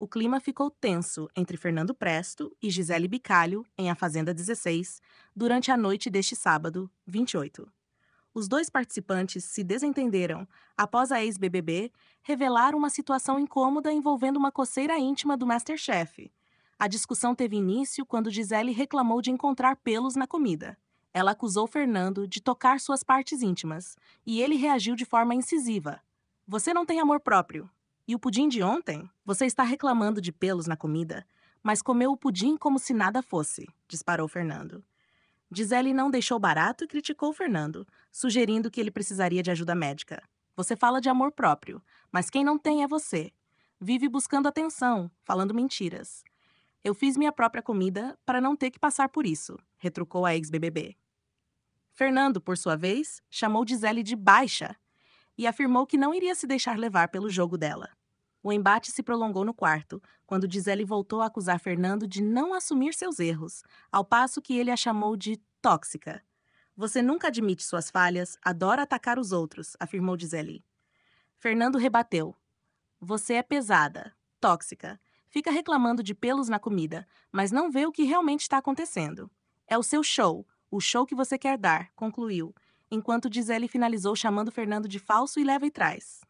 o clima ficou tenso entre Fernando Presto e Gisele Bicalho, em A Fazenda 16, durante a noite deste sábado, 28. Os dois participantes se desentenderam após a ex-BBB revelar uma situação incômoda envolvendo uma coceira íntima do Masterchef. A discussão teve início quando Gisele reclamou de encontrar pelos na comida. Ela acusou Fernando de tocar suas partes íntimas e ele reagiu de forma incisiva: Você não tem amor próprio, e o pudim de ontem? Você está reclamando de pelos na comida, mas comeu o pudim como se nada fosse, disparou Fernando. Gisele não deixou barato e criticou Fernando, sugerindo que ele precisaria de ajuda médica. Você fala de amor próprio, mas quem não tem é você. Vive buscando atenção, falando mentiras. Eu fiz minha própria comida para não ter que passar por isso, retrucou a ex-BBB. Fernando, por sua vez, chamou Gisele de baixa e afirmou que não iria se deixar levar pelo jogo dela. O embate se prolongou no quarto, quando Gisele voltou a acusar Fernando de não assumir seus erros, ao passo que ele a chamou de tóxica. Você nunca admite suas falhas, adora atacar os outros, afirmou Gisele. Fernando rebateu. Você é pesada, tóxica. Fica reclamando de pelos na comida, mas não vê o que realmente está acontecendo. É o seu show, o show que você quer dar, concluiu, enquanto Gisele finalizou chamando Fernando de falso e leva e traz.